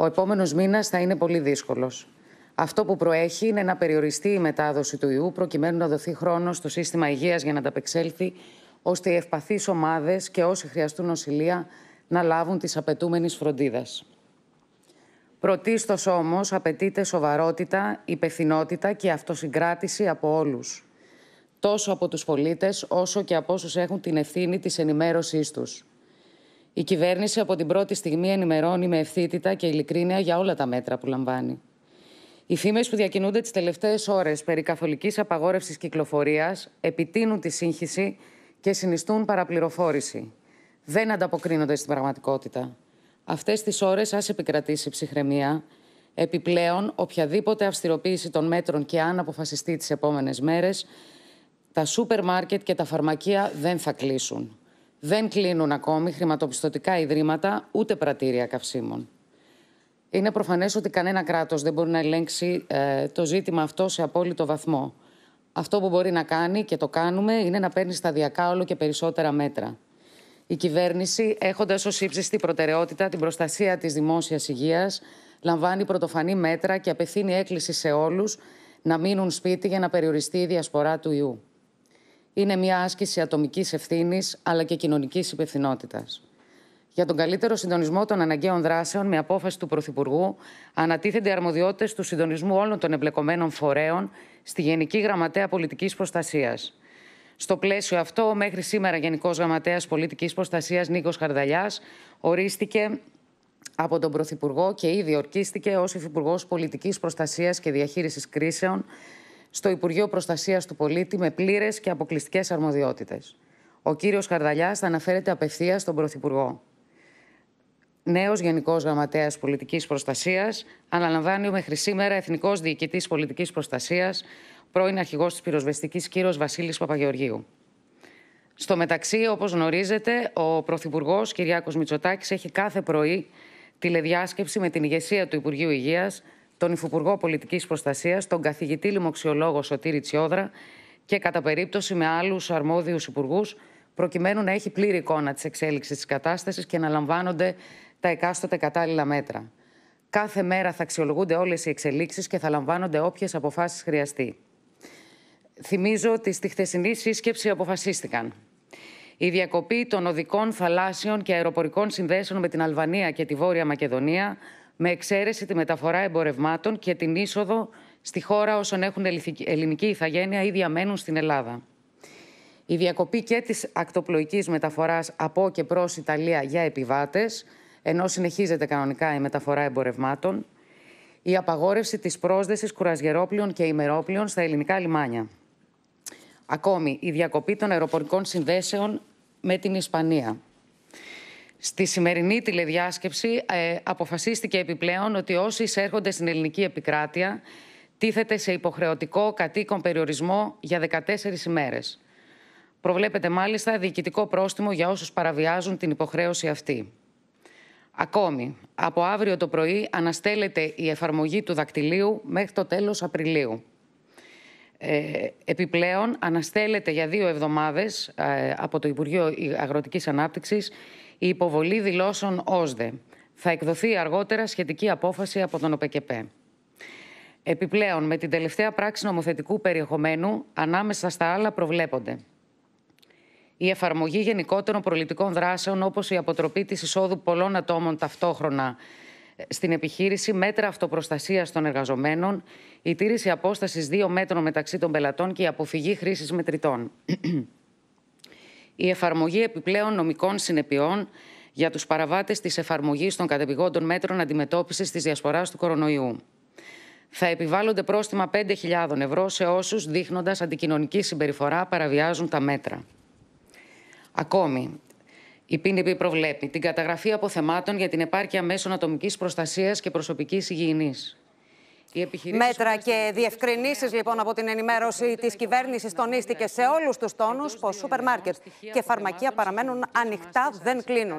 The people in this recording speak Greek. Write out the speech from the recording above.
Ο επόμενος μήνας θα είναι πολύ δύσκολος. Αυτό που προέχει είναι να περιοριστεί η μετάδοση του ιού, προκειμένου να δοθεί χρόνος στο σύστημα υγείας για να ανταπεξέλθει, ώστε οι ευπαθείς ομάδες και όσοι χρειαστούν νοσηλεία να λάβουν τις απαιτούμενες φροντίδα. Πρωτίστως όμως απαιτείται σοβαρότητα, υπευθυνότητα και αυτοσυγκράτηση από όλους. Τόσο από τους πολίτες, όσο και από όσους έχουν την ευθύνη της ενημέρωσής τους. Η κυβέρνηση από την πρώτη στιγμή ενημερώνει με ευθύτητα και ειλικρίνεια για όλα τα μέτρα που λαμβάνει. Οι φήμες που διακινούνται τις τελευταίες ώρες περί καθολικής απαγόρευσης κυκλοφορίας επιτείνουν τη σύγχυση και συνιστούν παραπληροφόρηση. Δεν ανταποκρίνονται στην πραγματικότητα. Αυτές τις ώρες ας επικρατήσει ψυχραιμία. Επιπλέον, οποιαδήποτε αυστηροποίηση των μέτρων και αν αποφασιστεί τις επόμενες μέρες, τα σούπερ μάρκετ και τα φαρμακεία δεν θα κλείσουν. Δεν κλείνουν ακόμη χρηματοπιστωτικά ιδρύματα ούτε πρατήρια καυσίμων. Είναι προφανές ότι κανένα κράτος δεν μπορεί να ελέγξει ε, το ζήτημα αυτό σε απόλυτο βαθμό. Αυτό που μπορεί να κάνει και το κάνουμε είναι να παίρνει σταδιακά όλο και περισσότερα μέτρα. Η κυβέρνηση, έχοντας ως ύψιστη προτεραιότητα την προστασία της δημόσιας υγείας, λαμβάνει πρωτοφανή μέτρα και απευθύνει έκκληση σε όλους να μείνουν σπίτι για να περιοριστεί η διασπορά του ιού είναι μια άσκηση ατομικής ευθύνης αλλά και κοινωνικής υπευθυνότητας. Για τον καλύτερο συντονισμό των αναγκαίων δράσεων, με απόφαση του Πρωθυπουργού, ανατίθενται αρμοδιότητες του συντονισμού όλων των εμπλεκομένων φορέων στη Γενική Γραμματέα Πολιτικής Προστασίας. Στο πλαίσιο αυτό, μέχρι σήμερα Γενικός Γραμματέας Πολιτικής Προστασίας Νίκος Χαρδαλιάς ορίστηκε από τον Πρωθυπουργό και ήδη ορκίστηκε ως Υφυπουργός Πολιτικής Προστασίας και Διαχείρισης Κρίσεων στο Υπουργείο Προστασίας του Πολίτη με πλήρες και αποκλειστικές αρμοδιότητες. Ο κύριος Χαρδαλιάς θα αναφέρεται απευθείας στον Πρωθυπουργό. Νέος Γενικός Γραμματέας Πολιτικής Προστασίας, αναλαμβάνει μέχρι σήμερα Εθνικός Διοικητής Πολιτικής Προστασίας, πρώην αρχηγός της πυροσβεστικής κύριο Βασίλης Παπαγεωργίου. Στο μεταξύ, όπως γνωρίζετε, ο Πρωθυπουργός Κυριάκος Μητσοτάκης έχει κάθε πρωί τηλεδιάσκεψη με την ηγεσία του Υπουργείου Υγείας τον Υφυπουργό Πολιτικής Προστασίας, τον καθηγητή λοιμοξιολόγο Σωτήρη Τσιόδρα και κατά περίπτωση με άλλους αρμόδιους υπουργούς, προκειμένου να έχει πλήρη εικόνα της εξέλιξης της κατάστασης και να λαμβάνονται τα εκάστοτε κατάλληλα μέτρα. Κάθε μέρα θα αξιολογούνται όλες οι εξελίξεις και θα λαμβάνονται όποιες αποφάσεις χρειαστεί. Θυμίζω ότι στη χθεσινή σύσκεψη αποφασίστηκαν η διακοπή των οδικών, θαλάσσιων και αεροπορικών συνδέσεων με την Αλβανία και τη Βόρεια Μακεδονία, με εξαίρεση τη μεταφορά εμπορευμάτων και την είσοδο στη χώρα όσων έχουν ελληνική ηθαγένεια ή διαμένουν στην Ελλάδα. Η διακοπή και της ακτοπλοϊκής μεταφοράς από και προς Ιταλία για επιβάτες, ενώ συνεχίζεται κανονικά η μεταφορά εμπορευμάτων, η απαγόρευση της πρόσδεσης κουρασγερόπλειων και ημερόπλοιων στα ελληνικά λιμάνια. Ακόμη, η διακοπή των αεροπορικών συνδέσεων με την Ισπανία. Στη σημερινή τηλεδιάσκεψη ε, αποφασίστηκε επιπλέον ότι όσοι εισέρχονται στην ελληνική επικράτεια τίθεται σε υποχρεωτικό κατοίκον περιορισμό για 14 ημέρες. Προβλέπεται μάλιστα διοικητικό πρόστιμο για όσους παραβιάζουν την υποχρέωση αυτή. Ακόμη, από αύριο το πρωί αναστέλλεται η εφαρμογή του δακτυλίου μέχρι το τέλος Απριλίου. Ε, επιπλέον αναστέλλεται για δύο εβδομάδες ε, από το Υπουργείο Αγροτικής Ανάπτυξης η υποβολή δηλώσεων ΩΣΔΕ. Θα εκδοθεί αργότερα σχετική απόφαση από τον ΟΠΕΚΕΠΕ. Επιπλέον, με την τελευταία πράξη νομοθετικού περιεχομένου, ανάμεσα στα άλλα προβλέπονται. Η εφαρμογή γενικότερων προληπτικών δράσεων, όπως η αποτροπή της εισόδου πολλών ατόμων ταυτόχρονα στην επιχείρηση μέτρα αυτοπροστασίας των εργαζομένων, η τήρηση απόστασης δύο μέτρων μεταξύ των πελατών και η αποφυγή χρήσης μετρητών. η εφαρμογή επιπλέον νομικών συνεπειών για τους παραβάτες της εφαρμογής των κατεπηγόντων μέτρων αντιμετώπισης της διασποράς του κορονοϊού. Θα επιβάλλονται πρόστιμα 5.000 ευρώ σε όσους δείχνοντας αντικοινωνική συμπεριφορά παραβιάζουν τα μέτρα. Ακόμη, η ΠΝΠ προβλέπει την καταγραφή αποθεμάτων για την επάρκεια μέσων ατομικής προστασίας και προσωπικής υγιεινής. Μέτρα και διευκρινήσεις λοιπόν από την ενημέρωση της κυβέρνησης τονίστηκε σε όλους τους τόνους πως σούπερ μάρκετ και φαρμακεία παραμένουν ανοιχτά, δεν κλείνουν.